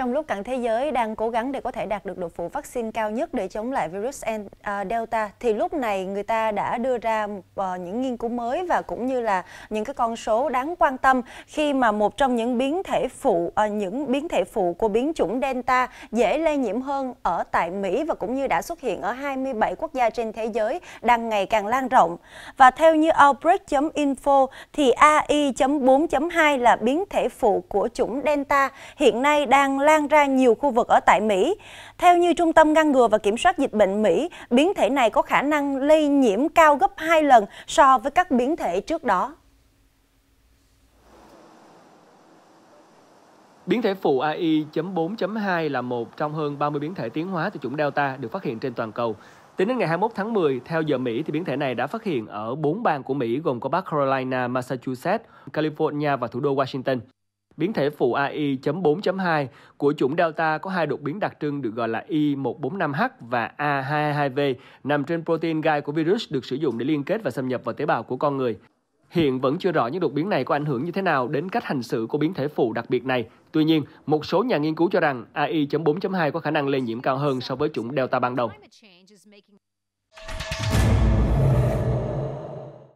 trong lúc cả thế giới đang cố gắng để có thể đạt được độ phủ vaccine cao nhất để chống lại virus à, Delta, thì lúc này người ta đã đưa ra ờ, những nghiên cứu mới và cũng như là những cái con số đáng quan tâm khi mà một trong những biến thể phụ, ờ, những biến thể phụ của biến chủng Delta dễ lây nhiễm hơn ở tại Mỹ và cũng như đã xuất hiện ở 27 quốc gia trên thế giới đang ngày càng lan rộng. Và theo như outbreak.info thì AI.4.2 là biến thể phụ của chủng Delta hiện nay đang lan lan ra nhiều khu vực ở tại Mỹ. Theo như Trung tâm Ngăn ngừa và Kiểm soát Dịch bệnh Mỹ, biến thể này có khả năng lây nhiễm cao gấp 2 lần so với các biến thể trước đó. Biến thể phụ AI.4.2 là một trong hơn 30 biến thể tiến hóa từ chủng Delta được phát hiện trên toàn cầu. Tính đến ngày 21 tháng 10, theo giờ Mỹ thì biến thể này đã phát hiện ở 4 bang của Mỹ gồm có Bắc Carolina, Massachusetts, California và thủ đô Washington. Biến thể phụ AI.4.2 của chủng Delta có hai đột biến đặc trưng được gọi là Y145H và A22V nằm trên protein gai của virus được sử dụng để liên kết và xâm nhập vào tế bào của con người. Hiện vẫn chưa rõ những đột biến này có ảnh hưởng như thế nào đến cách hành xử của biến thể phụ đặc biệt này. Tuy nhiên, một số nhà nghiên cứu cho rằng AI.4.2 có khả năng lây nhiễm cao hơn so với chủng Delta ban đầu.